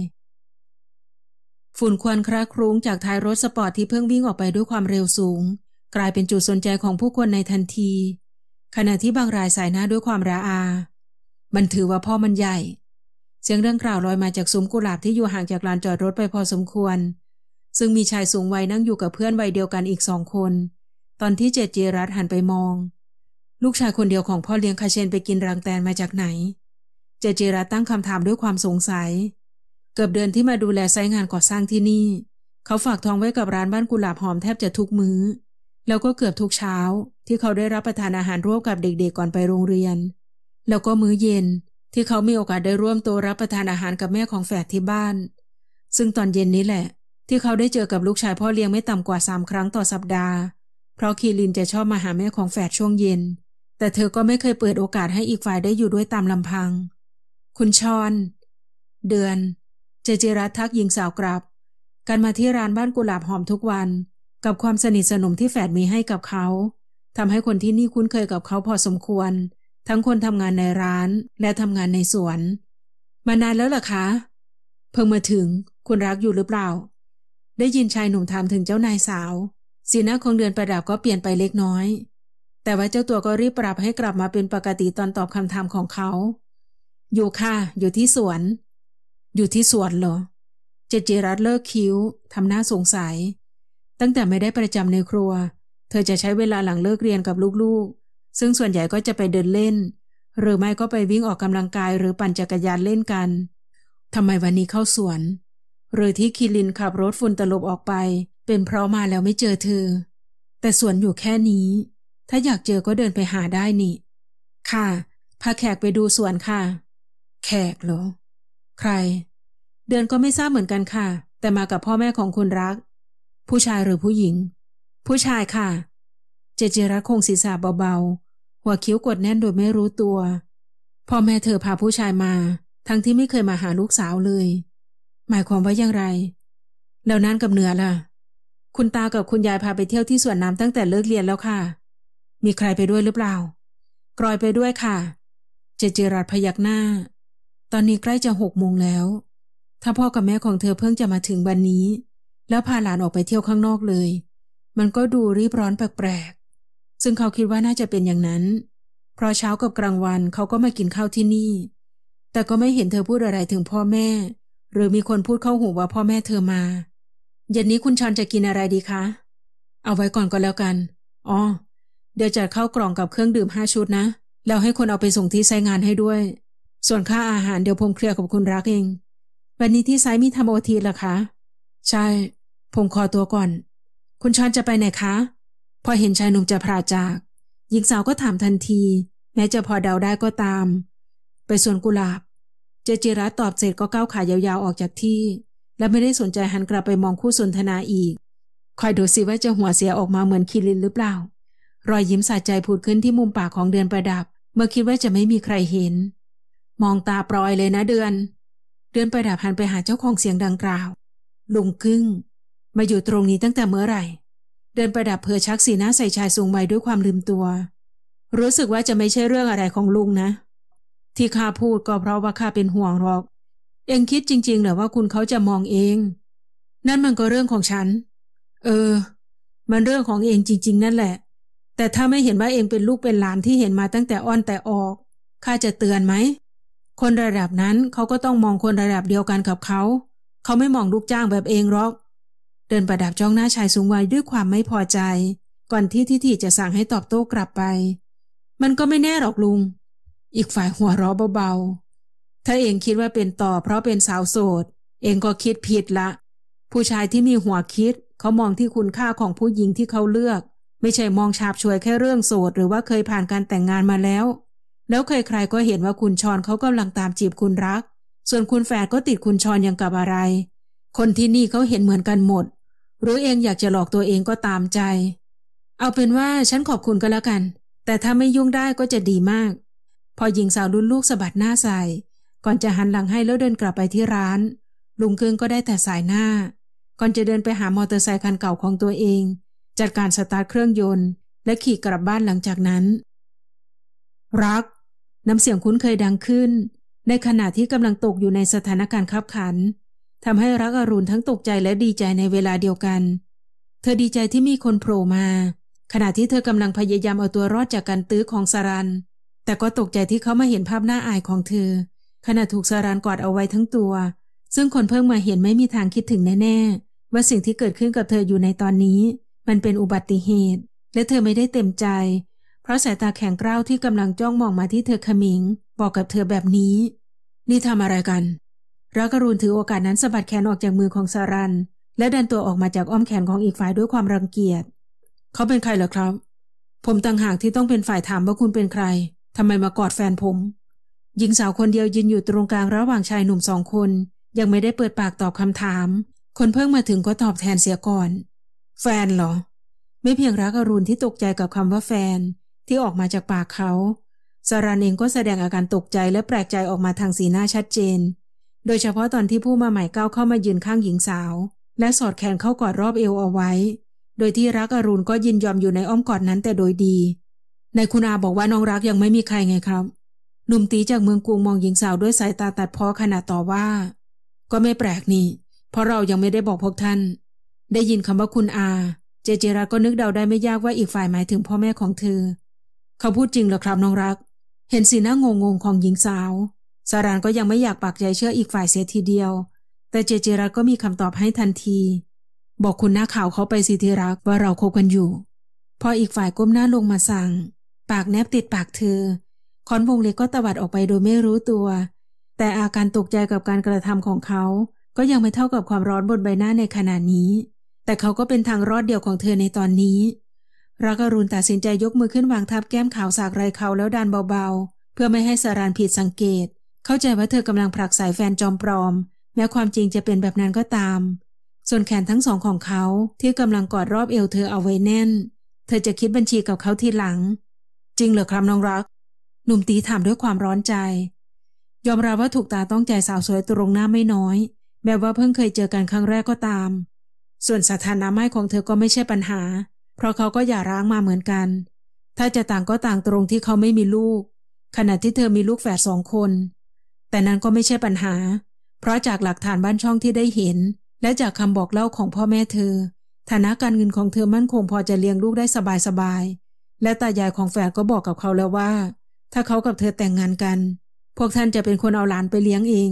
ฝุ่นควันคระครุ้งจากท้ายรถสปอร์ตที่เพิ่งวิ่งออกไปด้วยความเร็วสูง กลายเป็นจุดสนใจของผู้คนในทันทีขณะที่บางรายสายหน้าด้วยความระอา มันถือว่าพ่อมันใหญ่ เสียงเรื่องกล่าวลอยมาจากซุ้มกุหลาบที่อยู่ห่างจากลานจอดรถไปพอสมควร ซึ่งมีชายสูงวัยนั่งอยู่กับเพื่อนวัยเดียวกันอีกสองคน ตอนที่เจเจรัตหันไปมอง ลูกชายคนเดียวของพ่อเลี้ยงคาเชนไปกินรังแตนมาจากไหน เจเจรัตตั้งคำถามด้วยความสงสัย เกือบเดือนที่มาดูแลไซงานก่อสร้างที่นี่ เขาฝากทองไว้กับร้านบ้านกุหลาบหอมแทบจะทุกมือ้อแล้วก็เกือบทุกเช้า ที่เขาได้รับประทานอาหาร ร่วมกับเด็กๆก่อนไปโรงเรียน แล้วก็มื้อเย็น ที่เขามีโอกาสได้ร่วมตัวรับประทานอาหารกับแม่ของแฝดที่บ้าน ซึ่งตอนเย็นนี้แหละ ที่เขาได้เจอกับลูกชายพ่อเลี้ยงไม่ต่ำกว่าสามครั้งต่อสัปดาห์เพราะคีรินจะชอบมาหาแม่ของแฝดช่วงเย็น แต่เธอก็ไม่เคยเปิดโอกาสให้อีกฝ่ายได้อยู่ด้วยตามลำพัง คุณชอน เดือนเจเจรัตทักหญิงสาวกลับ กันมาที่ร้านบ้านกุหลาบหอมทุกวันกับความสนิทสนมที่แฝดมีให้กับเขาทำให้คนที่นี่คุ้นเคยกับเขาพอสมควร ทั้งคนทำงานในร้านและทำงานในสวน มานานแล้วหรอคะ เพิ่งมาถึง คุณรักอยู่หรือเปล่า ได้ยินชายหนุ่มถามถึงเจ้านายสาวสีหน้าของเดือนประดับก็เปลี่ยนไปเล็กน้อย แต่ว่าเจ้าตัวก็รีบปรับให้กลับมาเป็นปกติตอนตอบคำถามของเขา อยู่ค่ะอยู่ที่สวน อยู่ที่สวนเหรอ เจเจรัตเลิกคิ้วทำหน้าสงสัยตั้งแต่ไม่ได้ประจำในครัว เธอจะใช้เวลาหลังเลิกเรียนกับลูกๆ ซึ่งส่วนใหญ่ก็จะไปเดินเล่น หรือไม่ก็ไปวิ่งออกกำลังกายหรือปั่นจักรยานเล่นกัน ทำไมวันนี้เข้าสวน หรือที่คิรินขับรถฝุ่นตลบออกไป เป็นเพราะมาแล้วไม่เจอเธอ แต่สวนอยู่แค่นี้ ถ้าอยากเจอก็เดินไปหาได้นี่ ค่ะ พาแขกไปดูสวนค่ะ แขกเหรอ ใคร เดือนก็ไม่ทราบเหมือนกันค่ะ แต่มากับพ่อแม่ของคุณรักผู้ชายหรือผู้หญิง ผู้ชายค่ะ เจเจรัตคงศีรษะเบาๆหัวคิ้วกดแน่นโดยไม่รู้ตัวพ่อแม่เธอพาผู้ชายมา ทั้งที่ไม่เคยมาหาลูกสาวเลย หมายความว่าอย่างไรแล้วนั่นกับเหนือล่ะ คุณตากับคุณยายพาไปเที่ยวที่สวนน้ำตั้งแต่เลิกเรียนแล้วค่ะ มีใครไปด้วยหรือเปล่า กรอยไปด้วยค่ะ เจเจรัตพยักหน้า ตอนนี้ใกล้จะหกโมงแล้ว ถ้าพ่อกับแม่ของเธอเพิ่งจะมาถึงวันนี้แล้วพาหลานออกไปเที่ยวข้างนอกเลย มันก็ดูรีบร้อนแปลกๆ ซึ่งเขาคิดว่าน่าจะเป็นอย่างนั้น เพราะเช้ากับกลางวันเขาก็มากินข้าวที่นี่ แต่ก็ไม่เห็นเธอพูดอะไรถึงพ่อแม่ หรือมีคนพูดเข้าหูว่าพ่อแม่เธอมาเย็นนี้คุณชอนจะกินอะไรดีคะ เอาไว้ก่อนก็แล้วกัน อ๋อ เดี๋ยวจัดข้าวกล่องกับเครื่องดื่มห้าชุดนะ แล้วให้คนเอาไปส่งที่ไซงานให้ด้วย ส่วนค่าอาหารเดี๋ยวผมเคลียร์กับคุณรักเอง วันนี้ที่ไซมีทำโอทีเหรอคะ ใช่ผมขอตัวก่อน คุณชอนจะไปไหนคะ พอเห็นชายหนุ่มจะพราจาก หญิงสาวก็ถามทันที แม้จะพอเดาได้ก็ตาม ไปสวนกุหลาบเจจิระตตอบเสร็จก็ก้าวขายาวๆออกจากที่ และไม่ได้สนใจหันกลับไปมองคู่สนทนาอีก คอยดูสิว่าจะหัวเสียออกมาเหมือนคิรินหรือเปล่า รอยยิ้มสะใจผุดขึ้นที่มุมปากของเดือนประดับ เมื่อคิดว่าจะไม่มีใครเห็น มองตาปลอยเลยนะเดือน เดือนประดับหันไปหาเจ้าของเสียงดังกล่าว ลุงกึ้งมาอยู่ตรงนี้ตั้งแต่เมื่อไหร่ เดินประดับเพอชักสีหน้าใส่ชายสูงวัยด้วยความลืมตัว รู้สึกว่าจะไม่ใช่เรื่องอะไรของลุงนะ ที่ข้าพูดก็เพราะว่าข้าเป็นห่วงหรอก เองคิดจริงๆหรือว่าคุณเขาจะมองเอง นั่นมันก็เรื่องของฉัน เออ มันเรื่องของเองจริง ๆ นั่นแหละ แต่ถ้าไม่เห็นว่าเองเป็นลูกเป็นหลานที่เห็นมาตั้งแต่อ้อนแต่ออก ข้าจะเตือนไหม คนระดับนั้นเขาก็ต้องมองคนระดับเดียวกันกับเขา เขาไม่มองลูกจ้างแบบเองหรอกเดินประดับจ้องหน้าชายสูงวัยด้วยความไม่พอใจ ก่อนที่ทิธิจะสั่งให้ตอบโต้กลับไป มันก็ไม่แน่หรอกลุง อีกฝ่ายหัวเราะเบาๆ ถ้าเองคิดว่าเป็นต่อ เพราะเป็นสาวโสด เองก็คิดผิดละผู้ชายที่มีหัวคิดเขามองที่คุณค่าของผู้หญิงที่เขาเลือก ไม่ใช่มองฉาบช่วยแค่เรื่องโสดหรือว่าเคยผ่านการแต่งงานมาแล้ว แล้วใครๆก็เห็นว่าคุณชอนเขากำลังตามจีบคุณรัก ส่วนคุณแฝดก็ติดคุณชอนอย่างกับอะไร คนที่นี่เขาเห็นเหมือนกันหมดหรือเองอยากจะหลอกตัวเองก็ตามใจ เอาเป็นว่าฉันขอบคุณก็แล้วกัน แต่ถ้าไม่ยุ่งได้ก็จะดีมาก พอหญิงสาวรุ่นลูกสะบัดหน้าใส่ก่อนจะหันหลังให้แล้วเดินกลับไปที่ร้าน ลุงเกิงก็ได้แต่สายหน้า ก่อนจะเดินไปหามอเตอร์ไซค์คันเก่าของตัวเอง จัดการสตาร์ทเครื่องยนต์ และขี่กลับบ้านหลังจากนั้น รัก น้ำเสียงคุ้นเคยดังขึ้น ในขณะที่กำลังตกอยู่ในสถานการณ์ขับขันทำให้รักอรุณทั้งตกใจและดีใจในเวลาเดียวกัน เธอดีใจที่มีคนโผล่มา ขณะที่เธอกำลังพยายามเอาตัวรอดจากการตื้อของสารันแต่ก็ตกใจที่เขามาเห็นภาพหน้าอายของเธอ ขณะถูกสารันกอดเอาไว้ทั้งตัว ซึ่งคนเพิ่งมาเห็นไม่มีทางคิดถึงแน่ๆว่าสิ่งที่เกิดขึ้นกับเธออยู่ในตอนนี้มันเป็นอุบัติเหตุ และเธอไม่ได้เต็มใจ เพราะสายตาแข็งกร้าวที่กำลังจ้องมองมาที่เธอขมิง บอกกับเธอแบบนี้ นี่ทำอะไรกันรากรุณถือโอกาสนั้นสะบัดแขนออกจากมือของสารันและดันตัวออกมาจากอ้อมแขนของอีกฝ่ายด้วยความรังเกียจ เขาเป็นใครเหรอครับ ผมต่างหากที่ต้องเป็นฝ่ายถามว่าคุณเป็นใครทำไมมากอดแฟนผม หญิงสาวคนเดียวยืนอยู่ตรงกลางระหว่างชายหนุ่มสองคน ยังไม่ได้เปิดปากตอบคำถาม คนเพิ่งมาถึงก็ตอบแทนเสียก่อน แฟนเหรอ ไม่เพียงรักอรุณที่ตกใจกับคำว่าแฟน ที่ออกมาจากปากเขาสารันเองก็แสดงอาการตกใจและแปลกใจออกมาทางสีหน้าชัดเจนโดยเฉพาะตอนที่ผู้มาใหม่ก้าวเข้ามายืนข้างหญิงสาว และสอดแขนเข้ากอดรอบเอวเอาไว้ โดยที่รักอรุณก็ยินยอมอยู่ในอ้อมกอดนั้นแต่โดยดีนายคุณอาบอกว่าน้องรักยังไม่มีใครไงครับ หนุ่มตีจากเมืองกรุงมองหญิงสาวด้วยสายตาตัดพ้อขณะต่อว่า ก็ไม่แปลกนี่ เพราะเรายังไม่ได้บอกพวกท่าน ได้ยินคำว่าคุณอา เจเจรัก็นึกเดาได้ไม่ยากว่าอีกฝ่ายหมายถึงพ่อแม่ของเธอเขาพูดจริงเหรอครับน้องรัก เห็นสีหน้างงงของหญิงสาวสารานก็ยังไม่อยากปักใจเชื่ออีกฝ่ายเสียทีเดียว แต่เจเจรักก็มีคำตอบให้ทันที บอกคุณหน้าข่าวเขาไปสิทีรักว่าเราคบกันอยู่ พออีกฝ่ายก้มหน้าลงมาสั่ง ปากแนบติดปากเธอ คอนพงเล็กก็ตวัดออกไปโดยไม่รู้ตัว แต่อาการตกใจกับการกระทำของเขา ก็ยังไม่เท่ากับความร้อนบนใบหน้าในขณะนี้ แต่เขาก็เป็นทางรอดเดียวของเธอในตอนนี้รักรุณตัดสินใจยกมือขึ้นวางทับแก้มขาวสากไรเขาแล้วดันเบาๆ เพื่อไม่ให้สารานผิดสังเกตเข้าใจว่าเธอกำลังผลักสายแฟนจอมปลอม แม้ความจริงจะเป็นแบบนั้นก็ตาม ส่วนแขนทั้งสองของเขาที่กำลังกอดรอบเอวเธอเอาไว้แน่น เธอจะคิดบัญชีกับเขาทีหลัง จริงเหรอครับน้องรัก หนุ่มตีถามด้วยความร้อนใจ ยอมรับว่าถูกตาต้องใจสาวสวยตรงหน้าไม่น้อย แม้ว่าเพิ่งเคยเจอกันครั้งแรกก็ตาม ส่วนสถานะไม่ของเธอก็ไม่ใช่ปัญหา เพราะเขาก็อย่าร้างมาเหมือนกัน ถ้าจะต่างก็ต่างตรงที่เขาไม่มีลูก ขณะที่เธอมีลูกแฝดสองคนแต่นั้นก็ไม่ใช่ปัญหา เพราะจากหลักฐานบ้านช่องที่ได้เห็น และจากคำบอกเล่าของพ่อแม่เธอ ฐานะการเงินของเธอมั่นคงพอจะเลี้ยงลูกได้สบายๆ และตายายของแฝดก็บอกกับเขาแล้วว่า ถ้าเขากับเธอแต่งงานกัน พวกท่านจะเป็นคนเอาหลานไปเลี้ยงเอง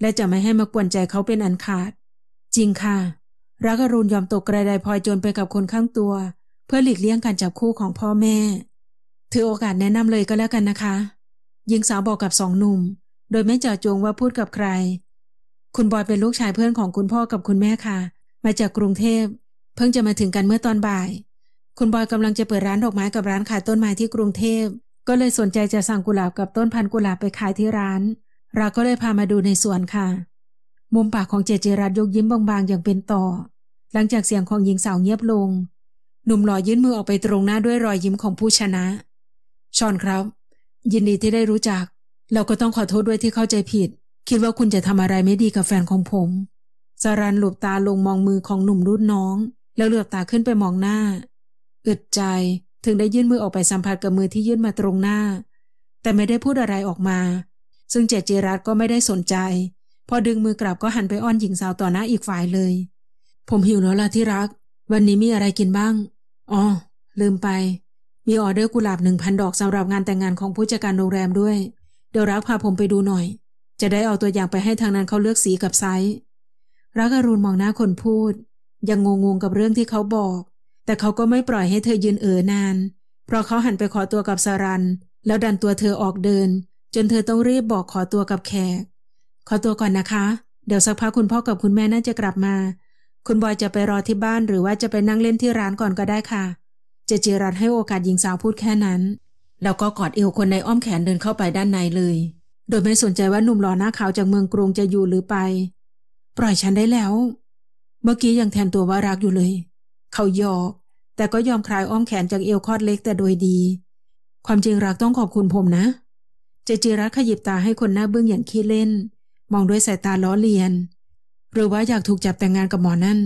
และจะไม่ให้มากวนใจเขาเป็นอันขาด จริงค่ะ รักอรุณยอมตกกระไดพลอยจนไปกับคนข้างตัว เพื่อหลีกเลี่ยงการจับคู่ของพ่อแม่ถือโอกาสแนะนำเลยก็แล้วกันนะคะหญิงสาวบอกกับสองหนุ่มโดยไม่เจาะจงว่าพูดกับใคร คุณบอยเป็นลูกชายเพื่อนของคุณพ่อกับคุณแม่ค่ะ มาจากกรุงเทพ เพิ่งจะมาถึงกันเมื่อตอนบ่าย คุณบอยกำลังจะเปิดร้านดอกไม้กับร้านขายต้นไม้ที่กรุงเทพ ก็เลยสนใจจะสั่งกุหลาบกับต้นพันกุหลาบไปขายที่ร้าน เราก็เลยพามาดูในสวนค่ะ มุมปากของเจเจรัตยกยิ้มบางๆอย่างเป็นต่อ หลังจากเสียงของหญิงสาวเงียบลง หนุ่มหล่อยื่นมือออกไปตรงหน้าด้วยรอยยิ้มของผู้ชนะชอนครับ ยินดีที่ได้รู้จักเราก็ต้องขอโทษด้วยที่เข้าใจผิด คิดว่าคุณจะทำอะไรไม่ดีกับแฟนของผมสารันหลบตาลงมองมือของหนุ่มรุ่นน้อง แล้วเหลือบตาขึ้นไปมองหน้า อึดใจ ถึงได้ยื่นมือออกไปสัมผัสกับมือที่ยื่นมาตรงหน้า แต่ไม่ได้พูดอะไรออกมา ซึ่งเจเจรัตก็ไม่ได้สนใจ พอดึงมือกลับก็หันไปอ้อนหญิงสาวต่อหน้าอีกฝ่ายเลย ผมหิวแล้วล่ะที่รัก วันนี้มีอะไรกินบ้าง อ๋อลืมไป มีออเดอร์กุหลาบหนึ่งพันดอกสำหรับงานแต่งงานของผู้จัดการโรงแรมด้วยดี๋ยวรักพาผมไปดูหน่อย จะได้เอาตัวอย่างไปให้ทางนั้นเขาเลือกสีกับไซส์รักอรุณมองหน้าคนพูดยังงงๆกับเรื่องที่เขาบอก แต่เขาก็ไม่ปล่อยให้เธอยืนเอ๋อนาน เพราะเขาหันไปขอตัวกับสารันแล้วดันตัวเธอออกเดิน จนเธอต้องรีบบอกขอตัวกับแขก ขอตัวก่อนนะคะ เดี๋ยวสักพักคุณพ่อกับคุณแม่น่าจะกลับมา คุณบอยจะไปรอที่บ้านหรือว่าจะไปนั่งเล่นที่ร้านก่อนก็ได้ค่ะจะเจิรัตให้โอกาสหญิงสาวพูดแค่นั้นแล้วก็กอดเอวคนในอ้อมแขนเดินเข้าไปด้านในเลย โดยไม่สนใจว่าหนุ่มหล่อหน้าขาวจากเมืองกรุงจะอยู่หรือไป ปล่อยฉันได้แล้ว เมื่อกี้ยังแทนตัวว่ารักอยู่เลย เขายอกแต่ก็ยอมคลายอ้อมแขนจากเอวคอดเล็กแต่โดยดี ความจริงรักต้องขอบคุณผมนะเจจิรัตขยิบตาให้คนหน้าเบื้องอย่างขี้เล่น มองด้วยสายตาล้อเลียน หรือว่าอยากถูกจับแต่งงานกับหมอนั่น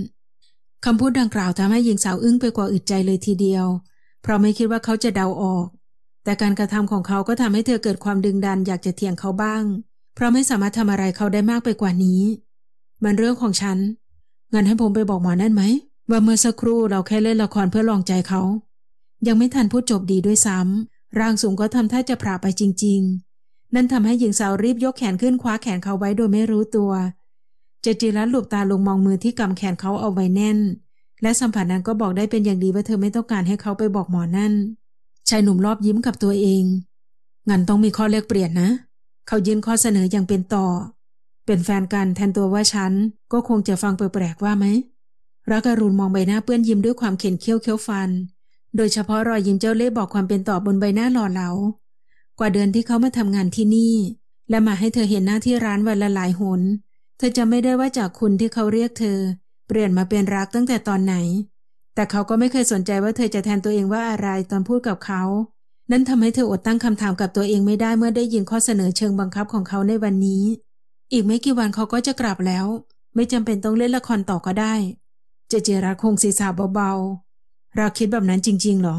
คำพูดดังกล่าวทำให้หญิงสาวอึ้งไปกว่าอึดใจเลยทีเดียว เพราะไม่คิดว่าเขาจะเดาออกแต่การกระทำของเขาก็ทำให้เธอเกิดความดึงดันอยากจะเถียงเขาบ้าง เพราะไม่สามารถทำอะไรเขาได้มากไปกว่านี้ มันเรื่องของฉันงั้นให้ผมไปบอกหมอนั่นไหม ว่าเมื่อสักครู่เราแค่เล่นละครเพื่อลองใจเขา ยังไม่ทันพูดจบดีด้วยซ้ำร่างสูงก็ทำท่าจะพราไปจริง ๆ นั่นทำให้หญิงสาวรีบยกแขนขึ้นคว้าแขนเขาไว้โดยไม่รู้ตัว เจจิรัตหลบตาลงมองมือที่กำแขนเขาเอาไว้แน่น และสัมผัสนั้นก็บอกได้เป็นอย่างดีว่าเธอไม่ต้องการให้เขาไปบอกหมอนั่นชายหนุ่มรอบยิ้มกับตัวเอง งั้นต้องมีข้อเลือกเปลี่ยนนะ เขายื่นข้อเสนออย่างเป็นต่อ เป็นแฟนกันแทนตัวว่าฉันก็คงจะฟังปแปลกๆว่าไหม รักอรุณมองใบหน้าเปื้อนยิ้มด้วยความเข็นเคี้ยวเคี้ยวฟัน โดยเฉพาะรอยยิ้มเจ้าเล่ห์บอกความเป็นต่อบนใบหน้าหล่อเหลา กว่าเดือนที่เขามาทำงานที่นี่ และมาให้เธอเห็นหน้าที่ร้านวันละหลายหน เธอจะไม่ได้ว่าจากคุณที่เขาเรียกเธอ เปลี่ยนมาเป็นรักตั้งแต่ตอนไหนแต่เขาก็ไม่เคยสนใจว่าเธอจะแทนตัวเองว่าอะไรตอนพูดกับเขา นั่นทำให้เธออดตั้งคำถามกับตัวเองไม่ได้เมื่อได้ยินข้อเสนอเชิงบังคับของเขาในวันนี้ อีกไม่กี่วันเขาก็จะกลับแล้ว ไม่จำเป็นต้องเล่นละครต่อก็ได้เจเจรักคงศีรษะเบาๆ เราคิดแบบนั้นจริงๆหรอ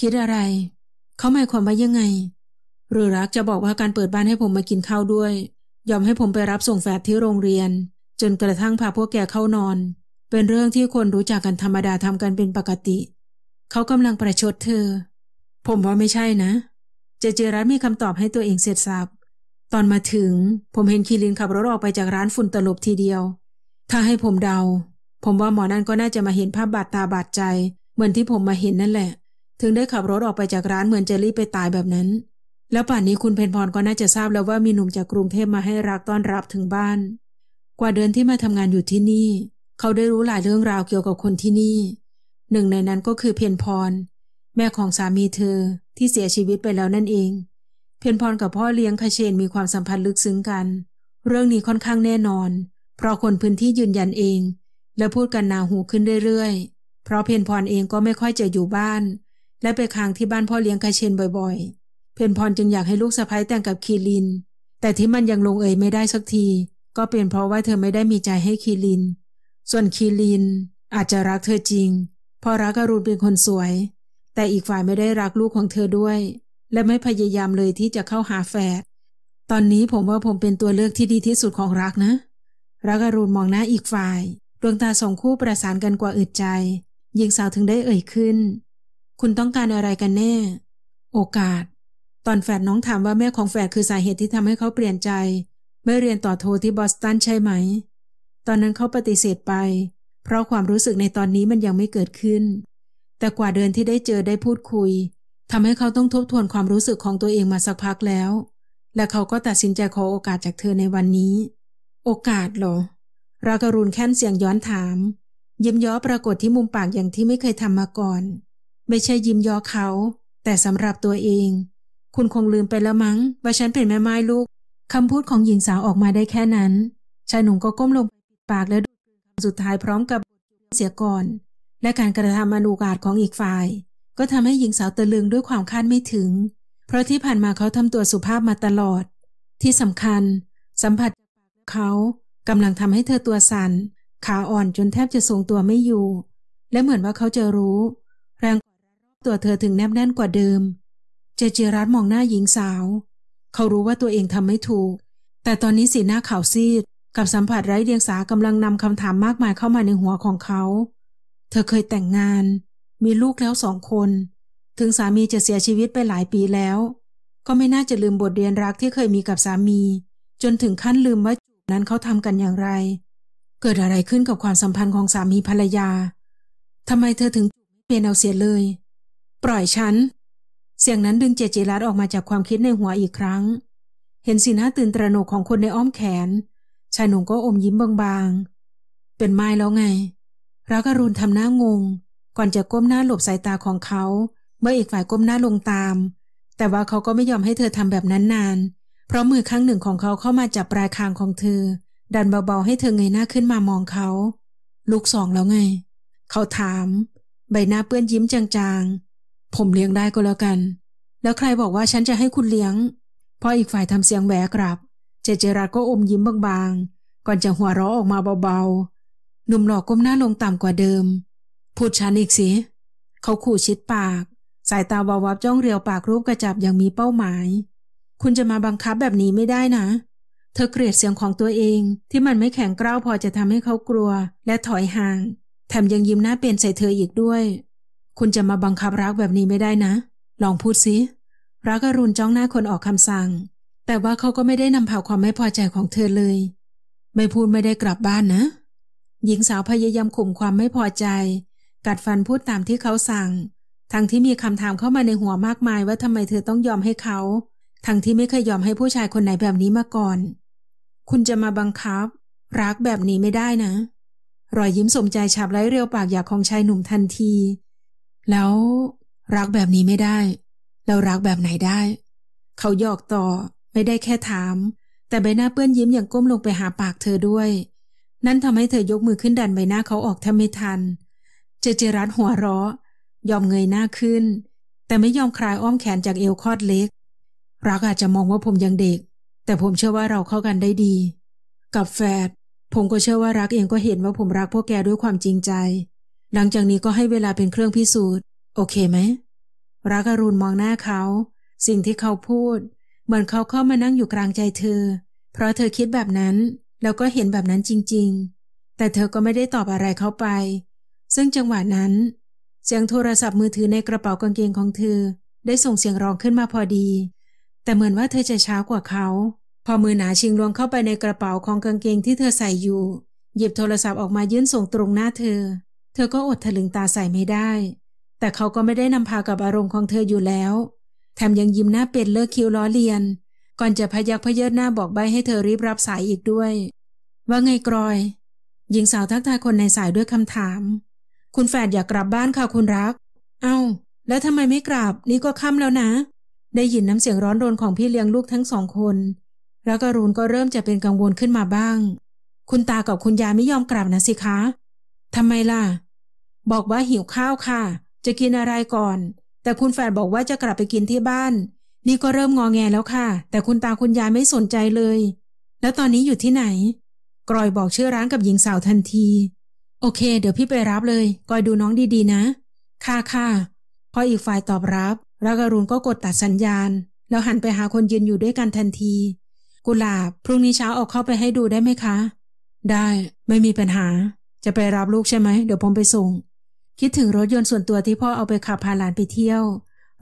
คิดอะไร เขาหมายความว่ายังไง หรือรักจะบอกว่าการเปิดบ้านให้ผมมากินข้าวด้วย ยอมให้ผมไปรับส่งแฝดที่โรงเรียน จนกระทั่งพาพวกแกเข้านอนเป็นเรื่องที่คนรู้จัก กันธรรมดาทำกันเป็นปกติ เขากำลังประชดเธอ ผมว่าไม่ใช่นะเจเจรัตมีคำตอบให้ตัวเองเสร็จสับตอนมาถึง ผมเห็นคีรินขับรถออกไปจากร้านฝุ่นตลบทีเดียว ถ้าให้ผมเดา ผมว่าหมอนั่นก็น่าจะมาเห็นภาพบาดตาบาดใจ เหมือนที่ผมมาเห็นนั่นแหละ ถึงได้ขับรถออกไปจากร้านเหมือนจะรีบไปตายแบบนั้น แล้วป่านนี้คุณเพนพรก็น่าจะทราบแล้วว่ามีหนุ่มจากกรุงเทพมาให้รักต้อนรับถึงบ้าน กว่าเดือนที่มาทำงานอยู่ที่นี่เขาได้รู้หลายเรื่องราวเกี่ยวกับคนที่นี่ หนึ่งในนั้นก็คือเพนพร แม่ของสามีเธอที่เสียชีวิตไปแล้วนั่นเองเพนพรกับพ่อเลี้ยงคาเชนมีความสัมพันธ์ลึกซึ้งกัน เรื่องนี้ค่อนข้างแน่นอน เพราะคนพื้นที่ยืนยันเอง และพูดกันนาหูขึ้นเรื่อย ๆ เพราะเพนพรเองก็ไม่ค่อยจะอยู่บ้าน และไปค้างที่บ้านพ่อเลี้ยงคาเชนบ่อยๆเพนพรจึงอยากให้ลูกสะใภ้แต่งกับคีริน แต่ที่มันยังลงเอยไม่ได้สักที ก็เป็นเพราะว่าเธอไม่ได้มีใจให้คีรินส่วนคีลินอาจจะรักเธอจริงเพราะรักอรุณเป็นคนสวย แต่อีกฝ่ายไม่ได้รักลูกของเธอด้วย และไม่พยายามเลยที่จะเข้าหาแฝด ตอนนี้ผมว่าผมเป็นตัวเลือกที่ดีที่สุดของรักนะ รักอรุณมองหน้าอีกฝ่าย ดวงตาสองคู่ประสานกันกว่าอึดใจหญิงสาวถึงได้เอ่ยขึ้น คุณต้องการอะไรกันแน่ โอกาส ตอนแฝดน้องถามว่าแม่ของแฝดคือสาเหตุที่ทำให้เขาเปลี่ยนใจ ไม่เรียนต่อโทที่บอสตันใช่ไหมตอนนั้นเขาปฏิเสธไป เพราะความรู้สึกในตอนนี้มันยังไม่เกิดขึ้น แต่กว่าเดือนที่ได้เจอได้พูดคุยทำให้เขาต้องทบทวนความรู้สึกของตัวเองมาสักพักแล้ว และเขาก็ตัดสินใจขอโอกาสจากเธอในวันนี้ โอกาสเหรอรากรุณแค้นเสียงย้อนถาม ยิ้มย้อปรากฏที่มุมปากอย่างที่ไม่เคยทำมาก่อน ไม่ใช่ยิ้มย้อเขา แต่สำหรับตัวเอง คุณคงลืมไปแล้วมั้งว่าฉันเป็นแม่ไม้ลูกคำพูดของหญิงสาวออกมาได้แค่นั้นชายหนุ่มก็ก้มลงปากและดูดสุดท้ายพร้อมกับเสียก่อน และการกระทำอนุกาตของอีกฝ่าย ก็ทำให้หญิงสาวตะลึงด้วยความคาดไม่ถึง เพราะที่ผ่านมาเขาทำตัวสุภาพมาตลอด ที่สำคัญ สัมผัสเขากำลังทำให้เธอตัวสัน่นขาอ่อนจนแทบจะทรงตัวไม่อยู่ และเหมือนว่าเขาจะรู้ แรงตัวเธอถึงแนบแน่นกว่าเดิมเจเจรัตมองหน้าหญิงสาว เขารู้ว่าตัวเองทำไม่ถูก แต่ตอนนี้สีหน้าขาวซีดกับสัมผัสไร้เดียงสากำลังนำคำถามมากมายเข้ามาในหัวของเขา เธอเคยแต่งงาน มีลูกแล้วสองคน ถึงสามีจะเสียชีวิตไปหลายปีแล้ว ก็ไม่น่าจะลืมบทเรียนรักที่เคยมีกับสามี จนถึงขั้นลืมว่าจุดนั้นเขาทำกันอย่างไร เกิดอะไรขึ้นกับความสัมพันธ์ของสามีภรรยา ทำไมเธอถึงเปลี่ยนเอาเสียเลย ปล่อยฉันเสียงนั้นดึงเจเจรัตออกมาจากความคิดในหัวอีกครั้ง เห็นสีหน้าตื่นตระหนกของคนในอ้อมแขนชายหนุ่มก็อมยิ้มบางๆ เป็นไม้แล้วไงรักอรุณทำหน้างง ก่อนจะก้มหน้าหลบสายตาของเขา เมื่ออีกฝ่ายก้มหน้าลงตาม แต่ว่าเขาก็ไม่ยอมให้เธอทำแบบนั้นนาน เพราะมือข้างหนึ่งของเขาเข้ามาจับปลายคางของเธอดันเบาๆ ให้เธอเงยหน้าขึ้นมามองเขา ลูกสองแล้วไง เขาถาม ใบหน้าเปื้อนยิ้มจางๆ ผมเลี้ยงได้ก็แล้วกัน แล้วใครบอกว่าฉันจะให้คุณเลี้ยงพออีกฝ่ายทำเสียงแหวกรับจเจราก็อมยิ้มบางๆ ก่อนจะหัวเราะออกมาเบาๆหนุ่มหลอกก้มหน้าลงต่ำกว่าเดิม พูดชันอีกสิ เขาขู่ชิดปาก สายตาวาววับจ้องเรียวปากรูปกระจับอย่างมีเป้าหมาย คุณจะมาบังคับแบบนี้ไม่ได้นะ เธอเกลียดเสียงของตัวเองที่มันไม่แข็งกร้าวพอจะทำให้เขากลัว และถอยห่าง แถมยังยิ้มหน้าเปลี่ยนใส่เธออีกด้วย คุณจะมาบังคับรักแบบนี้ไม่ได้นะ ลองพูดสิ รักอรุณจ้องหน้าคนออกคำสั่งแต่ว่าเขาก็ไม่ได้นำพาความไม่พอใจของเธอเลย ไม่พูดไม่ได้กลับบ้านนะ หญิงสาวพยายามข่มความไม่พอใจ กัดฟันพูดตามที่เขาสั่ง ทั้งที่มีคำถามเข้ามาในหัวมากมายว่าทำไมเธอต้องยอมให้เขา ทั้งที่ไม่เคยยอมให้ผู้ชายคนไหนแบบนี้มาก่อน คุณจะมาบังคับ รักแบบนี้ไม่ได้นะ รอยยิ้มสมใจฉับไร้เรียวปากอยากของชายหนุ่มทันที แล้ว รักแบบนี้ไม่ได้ แล้วรักแบบไหนได้ เขาหยอกต่อไม่ได้แค่ถาม แต่ใบหน้าเปื้อนยิ้มอย่างก้มลงไปหาปากเธอด้วย นั่นทำให้เธอยกมือขึ้นดันใบหน้าเขาออกแทบไม่ทันเจเจรัตหัวเราะยอมเงยหน้าขึ้น แต่ไม่ยอมคลายอ้อมแขนจากเอวคอดเล็กรักอาจจะมองว่าผมยังเด็ก แต่ผมเชื่อว่าเราเข้ากันได้ดี กับแฟดผมก็เชื่อว่ารักเองก็เห็นว่าผมรักพวกแกด้วยความจริงใจ หลังจากนี้ก็ให้เวลาเป็นเครื่องพิสูจน์โอเคไหมรักอรุณมองหน้าเขา สิ่งที่เขาพูดเหมือนเขาเข้ามานั่งอยู่กลางใจเธอ เพราะเธอคิดแบบนั้น แล้วก็เห็นแบบนั้นจริงๆ แต่เธอก็ไม่ได้ตอบอะไรเขาไป ซึ่งจังหวะนั้น เสียงโทรศัพท์มือถือในกระเป๋ากางเกงของเธอ ได้ส่งเสียงร้องขึ้นมาพอดี แต่เหมือนว่าเธอจะช้ากว่าเขา พอมือหนาชิงลวงเข้าไปในกระเป๋าของกางเกงที่เธอใส่อยู่ หยิบโทรศัพท์ออกมายื่นส่งตรงหน้าเธอ เธอก็อดถลึงตาใส่ไม่ได้ แต่เขาก็ไม่ได้นำพากับอารมณ์ของเธออยู่แล้วแถมยังยิ้มหน้าเป็ดเลิกคิ้วล้อเลียน ก่อนจะพยักพเยิดหน้าบอกใบให้เธอรีบรับสายอีกด้วย ว่าไงกรอย หญิงสาวทักทายคนในสายด้วยคำถาม คุณแฝดอยากกลับบ้านค่ะ คุณรัก เอา้า แล้วทำไมไม่กลับ นี่ก็ค่ำแล้วนะ ได้ยินน้ำเสียงร้อนรนของพี่เลี้ยงลูกทั้งสองคน แล้วกรุณก็เริ่มจะเป็นกังวลขึ้นมาบ้าง คุณตากับคุณยายไม่ยอมกลับนะสิคะทำไมล่ะบอกว่าหิวข้าวค่ะ จะกินอะไรก่อนแต่คุณแฝดบอกว่าจะกลับไปกินที่บ้าน นี่ก็เริ่มงอแงแล้วค่ะ แต่คุณตาคุณยายไม่สนใจเลย แล้วตอนนี้อยู่ที่ไหน กรอยบอกชื่อร้านกับหญิงสาวทันที โอเค เดี๋ยวพี่ไปรับเลยกอยดูน้องดีๆนะ ค่ะค่ะพออีกฝ่ายตอบรับรักรุณก็กดตัดสัญญาณ แล้วหันไปหาคนยืนอยู่ด้วยกันทันที กุหลาบพรุ่งนี้เช้าออกเข้าไปให้ดูได้ไหมคะ ได้ไม่มีปัญหา จะไปรับลูกใช่ไหมเดี๋ยวผมไปส่งคิดถึงรถยนต์ส่วนตัวที่พ่อเอาไปขับพาหลานไปเที่ยว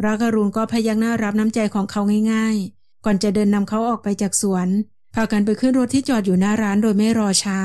รักอรุณก็พยักหน้ารับน้ำใจของเขาง่ายๆ ก่อนจะเดินนำเขาออกไปจากสวนพากันไปขึ้นรถที่จอดอยู่หน้าร้านโดยไม่รอช้า